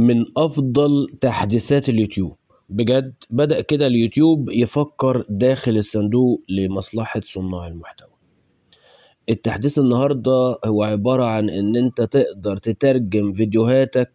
من أفضل تحديثات اليوتيوب بجد بدأ كده اليوتيوب يفكر داخل الصندوق لمصلحة صناع المحتوى التحديث النهاردة هو عبارة عن إن أنت تقدر تترجم فيديوهاتك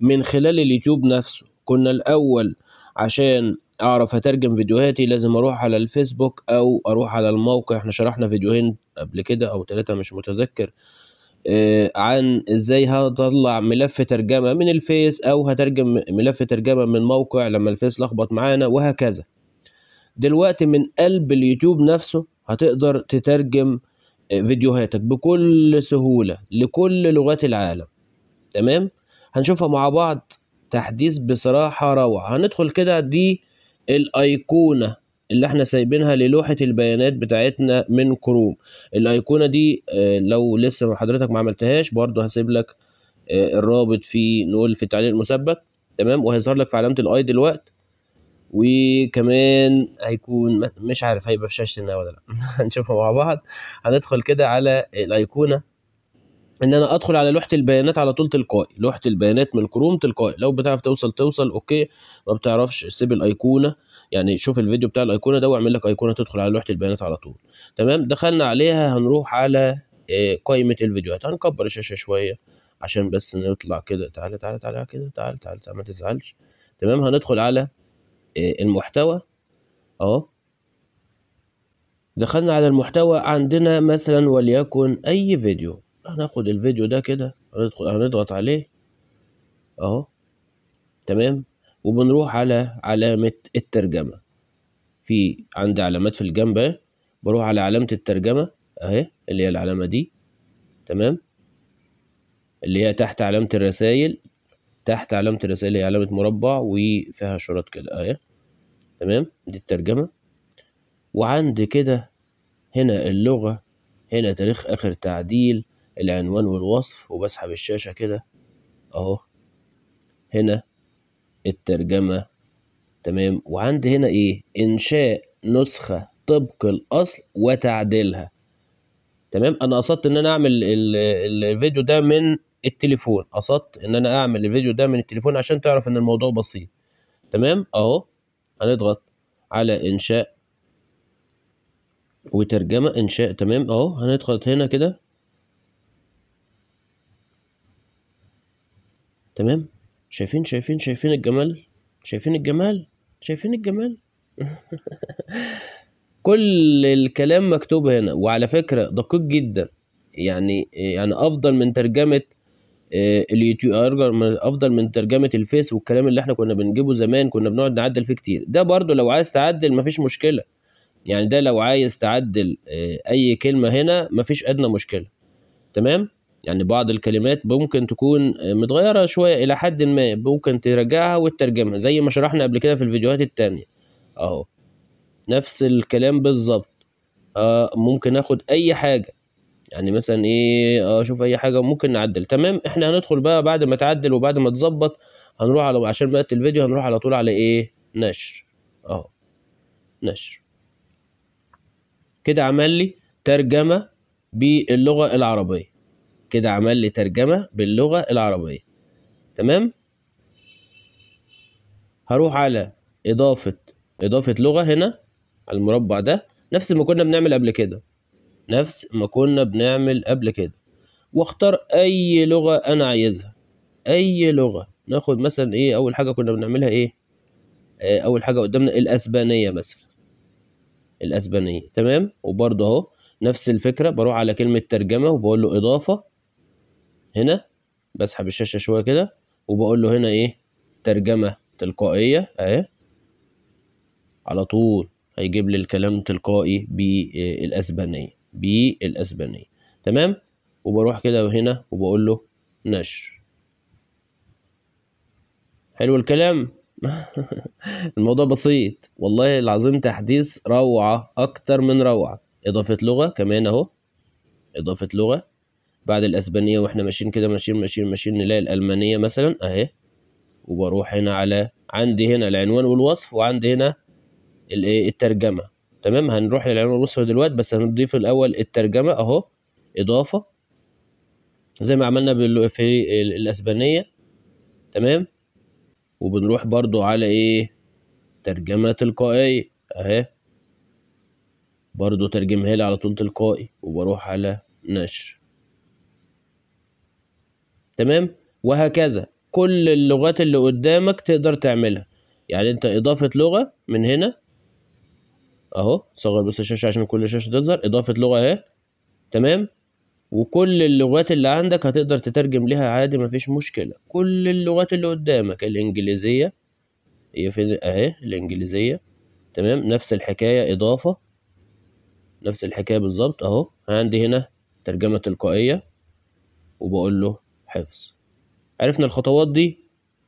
من خلال اليوتيوب نفسه كنا الأول عشان أعرف أترجم فيديوهاتي لازم أروح على الفيسبوك أو أروح على الموقع إحنا شرحنا فيديوهين قبل كده أو تلاتة مش متذكر آه، عن ازاي هطلع ملف ترجمه من الفيس او هترجم ملف ترجمه من موقع لما الفيس لخبط معانا وهكذا دلوقتي من قلب اليوتيوب نفسه هتقدر تترجم آه، فيديوهاتك بكل سهوله لكل لغات العالم تمام هنشوفها مع بعض تحديث بصراحه روعه هندخل كده دي الايقونه اللي احنا سايبينها للوحة البيانات بتاعتنا من كروم الايقونة دي آه، لو لسه حضرتك ما عملتهاش برضو هسيب لك آه، الرابط في نقول في التعليق المثبت تمام وهيظهر لك في علامة الاي دلوقت وكمان هيكون مش عارف هيبقى في شاشتنا ولا لا هنشوفها مع بعض هندخل كده على الايقونه ان انا ادخل على لوحه البيانات على طول تلقائي لوحه البيانات من كروم تلقائي لو بتعرف توصل توصل اوكي ما بتعرفش سيب الايقونه يعني شوف الفيديو بتاع الايقونه ده واعمل لك ايقونه تدخل على لوحه البيانات على طول تمام دخلنا عليها هنروح على آه، قائمه الفيديوهات هنكبر الشاشه شويه عشان بس نطلع كده تعالى تعالى تعالى كده تعالى تعالى ما تزعلش تمام هندخل على آه، المحتوى اهو دخلنا على المحتوى عندنا مثلا وليكن اي فيديو هناخد الفيديو ده كده هندخل هنضغط عليه اهو تمام وبنروح على علامة الترجمة في عندي علامات في الجنب اهي بروح على علامة الترجمة اهي اللي هي العلامة دي تمام اللي هي تحت علامة الرسايل تحت علامة الرسائل هي علامة مربع وفيها شرط كده اهي تمام دي الترجمة وعند كده هنا اللغة هنا تاريخ آخر تعديل العنوان والوصف وبسحب الشاشة كده أهو هنا الترجمة تمام وعندي هنا ايه انشاء نسخة طبق الاصل وتعديلها تمام انا قصدت ان انا اعمل الفيديو ده من التليفون قصدت ان انا اعمل الفيديو ده من التليفون عشان تعرف ان الموضوع بسيط تمام اهو هنضغط على انشاء وترجمة انشاء تمام اهو هنضغط هنا كده تمام شايفين شايفين شايفين الجمال شايفين الجمال شايفين الجمال كل الكلام مكتوب هنا وعلى فكرة دقيق جدا يعني يعني افضل من ترجمة آه، اليوتيوب آه، افضل من ترجمه الفيس والكلام اللي احنا كنا بنجيبه زمان كنا بنقعد نعدل فيه كتير ده برضو لو عايز تعدل مفيش مشكله يعني ده لو عايز تعدل آه، اي كلمه هنا مفيش ادنى مشكله تمام يعني بعض الكلمات ممكن تكون متغيرة شوية إلى حد ما ممكن ترجعها وتترجمها زي ما شرحنا قبل كده في الفيديوهات التانية أهو نفس الكلام بالظبط آه ممكن آخد أي حاجة يعني مثلا إيه آه، أشوف أي حاجة ممكن نعدل تمام إحنا هندخل بقى بعد ما تعدل وبعد ما تظبط هنروح على عشان بقى الفيديو هنروح على طول على إيه نشر أهو نشر كده عمل لي ترجمة باللغة العربية كده عمل لي ترجمة باللغة العربية تمام هروح على إضافة إضافة لغة هنا على المربع ده نفس ما كنا بنعمل قبل كده نفس ما كنا بنعمل قبل كده واختار أي لغة أنا عايزها أي لغة ناخد مثلا إيه أول حاجة كنا بنعملها إيه آه، أول حاجة قدامنا الأسبانية مثلا الأسبانية تمام وبرضه أهو نفس الفكرة بروح على كلمة ترجمة وبقول له إضافة هنا بسحب الشاشة شوية كده وبقول له هنا ايه ترجمة تلقائية اهي على طول هيجيب لي الكلام تلقائي بالاسبانية بالاسبانية تمام وبروح كده هنا وبقول له نشر حلو الكلام الموضوع بسيط والله العظيم تحديث روعة أكتر من روعة إضافة لغة كمان أهو إضافة لغة بعد الأسبانية وإحنا ماشيين كده ماشيين ماشيين ماشيين نلاقي الألمانية مثلا أهي وبروح هنا على عندي هنا العنوان والوصف وعندي هنا الترجمة تمام هنروح للعنوان والوصف دلوقتي بس هنضيف الأول الترجمة أهو إضافة زي ما عملنا في الأسبانية تمام وبنروح برضو على إيه ترجمة تلقائية أهي برضو ترجمها لي على طول تلقائي وبروح على نشر تمام وهكذا كل اللغات اللي قدامك تقدر تعملها يعني انت اضافة لغة من هنا اهو صغر بس الشاشة عشان كل الشاشة تظهر اضافة لغة اهي تمام وكل اللغات اللي عندك هتقدر تترجم لها عادي مفيش مشكلة كل اللغات اللي قدامك الانجليزية هي فين اهي الانجليزية تمام نفس الحكاية اضافة نفس الحكاية بالظبط اهو عندي هنا ترجمة تلقائية وبقول له الحفظ عرفنا الخطوات دي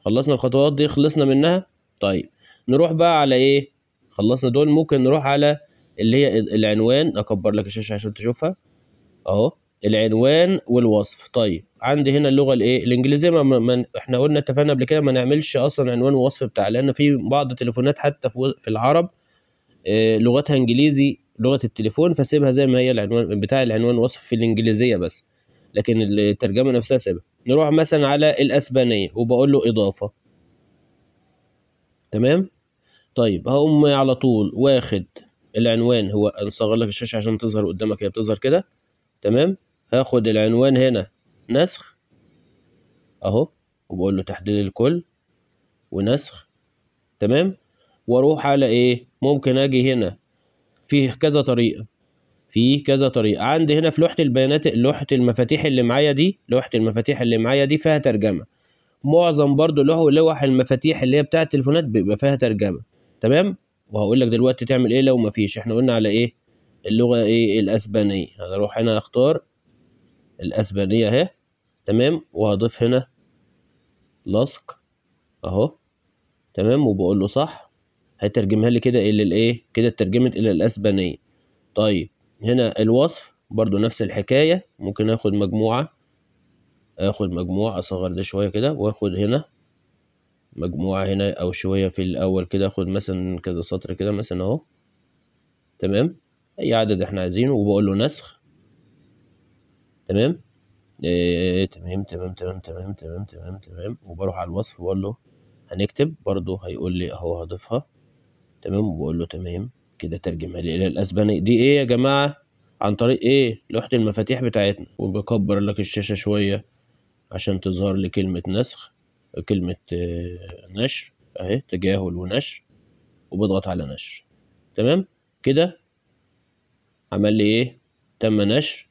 خلصنا الخطوات دي خلصنا منها طيب نروح بقى على ايه خلصنا دول ممكن نروح على اللي هي العنوان اكبر لك الشاشه عشان تشوفها اهو العنوان والوصف طيب عندي هنا اللغه الايه الانجليزيه ما من احنا قلنا اتفقنا قبل كده ما نعملش اصلا عنوان ووصف بتاع لان في بعض التليفونات حتى في العرب آه، لغتها انجليزي لغه التليفون فسيبها زي ما هي العنوان بتاع العنوان ووصف في الانجليزيه بس لكن الترجمه نفسها سيبها نروح مثلا على الاسبانيه وبقول له اضافه تمام طيب هقوم على طول واخد العنوان هو هنصغر لك الشاشه عشان تظهر قدامك هي بتظهر كده تمام هاخد العنوان هنا نسخ اهو وبقول له تحديد الكل ونسخ تمام واروح على ايه ممكن اجي هنا فيه كذا طريقه في كذا طريقه عندي هنا في لوحه البيانات لوحه المفاتيح اللي معايا دي لوحه المفاتيح اللي معايا دي فيها ترجمه معظم برضو لوح المفاتيح اللي هي بتاعه التليفونات بيبقى فيها ترجمه تمام وهقول لك دلوقتي تعمل ايه لو مفيش احنا قلنا على ايه اللغه ايه الاسبانيه هروح هنا اختار الاسبانيه اهي تمام وهضيف هنا لصق اهو تمام وبقول له صح هيترجمها لي كده الى الايه كده اترجمت الى الاسبانيه طيب هنا الوصف برضو نفس الحكاية ممكن اخد مجموعة اخد مجموعة اصغر ده شوية كده واخد هنا مجموعة هنا او شوية في الاول كده اخد مثلا كذا سطر كده مثلا اهو تمام اي عدد احنا عايزينه وبقول له نسخ تمام إيه تمام تمام تمام تمام تمام تمام تمام وبروح على الوصف بقول له هنكتب برضو هيقول لي اهو هضيفها تمام وبقول له تمام كده ترجمها لي الى الاسباني دي ايه يا جماعه عن طريق ايه لوحه المفاتيح بتاعتنا وبكبر لك الشاشه شويه عشان تظهر لي كلمه نسخ كلمه آه، نشر اهي تجاهل ونشر وبضغط على نشر تمام كده عمل لي ايه تم نشر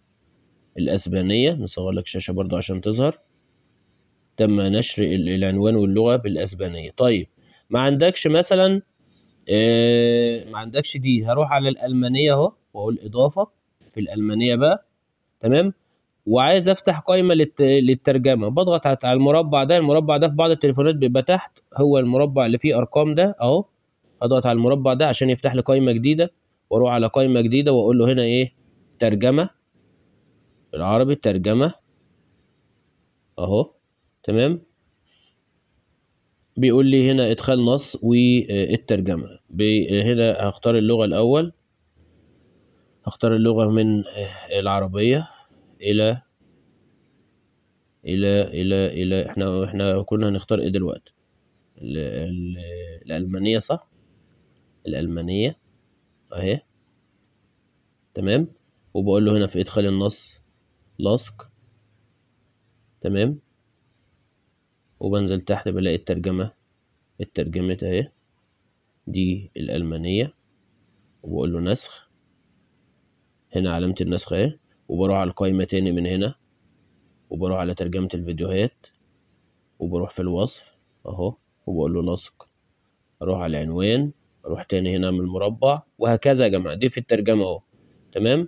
الاسبانيه نصور لك شاشه برضو عشان تظهر تم نشر العنوان واللغه بالاسبانيه طيب ما عندكش مثلا إيه، ما عندكش دي هروح على الالمانيه اهو واقول اضافه في الالمانيه بقى تمام وعايز افتح قائمه للترجمه بضغط على المربع ده المربع ده في بعض التليفونات بيبقى تحت هو المربع اللي فيه ارقام ده اهو اضغط على المربع ده عشان يفتح لي قائمه جديده واروح على قائمه جديده واقول له هنا ايه ترجمه العربي ترجمه اهو تمام بيقول لي هنا ادخال نص والترجمه هنا هختار اللغه الاول هختار اللغه من العربيه الى الى الى الى احنا احنا كنا هنختار ايه دلوقتي الالمانيه صح الالمانيه اهي تمام وبقول له هنا في ادخال النص لاسك تمام وبنزل تحت بلاقي الترجمة اترجمت اهي دي الألمانية وبقول له نسخ هنا علامة النسخ اهي وبروح على القائمة تاني من هنا وبروح على ترجمة الفيديوهات وبروح في الوصف اهو وبقول له لصق اروح على العنوان اروح تاني هنا من المربع وهكذا يا جماعة دي في الترجمة اهو تمام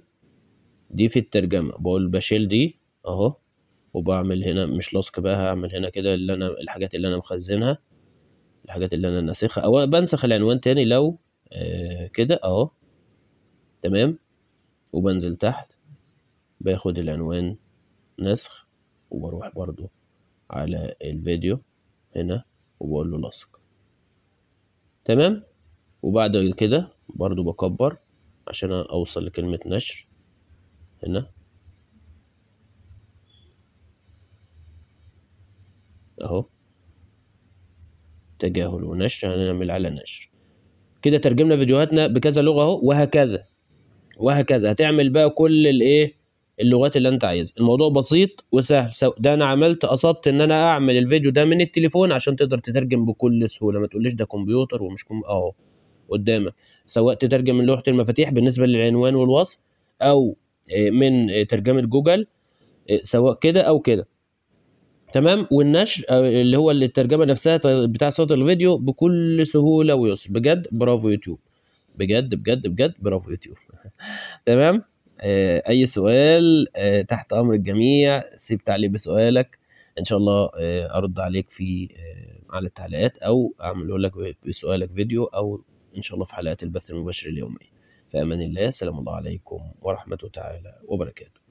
دي في الترجمة بقول بشيل دي اهو وبعمل هنا مش لصق بقى هعمل هنا كده اللي انا الحاجات اللي انا مخزنها الحاجات اللي انا ناسخها او بنسخ العنوان تاني لو آه كده اهو تمام وبنزل تحت باخد العنوان نسخ وبروح برضو على الفيديو هنا وبقول له لصق تمام وبعد كده برضو بكبر عشان اوصل لكلمة نشر هنا اهو تجاهل ونشر هنعمل يعني على نشر كده ترجمنا فيديوهاتنا بكذا لغه اهو وهكذا وهكذا هتعمل بقى كل الايه اللغات اللي انت عايزها الموضوع بسيط وسهل ده انا عملت قصدت ان انا اعمل الفيديو ده من التليفون عشان تقدر تترجم بكل سهوله ما تقوليش ده كمبيوتر ومش كم اهو قدامك سواء تترجم من لوحه المفاتيح بالنسبه للعنوان والوصف او آه، من آه، ترجمه جوجل آه، سواء كده او كده تمام والنشر اللي هو اللي الترجمه نفسها بتاع صوت الفيديو بكل سهوله ويسر بجد برافو يوتيوب بجد بجد بجد برافو يوتيوب تمام آه اي سؤال آه تحت امر الجميع سيب تعليق بسؤالك ان شاء الله آه ارد عليك في آه على التعليقات او اعمل لك بسؤالك فيديو او ان شاء الله في حلقات البث المباشر اليومي في امان الله سلام الله عليكم ورحمه تعالى وبركاته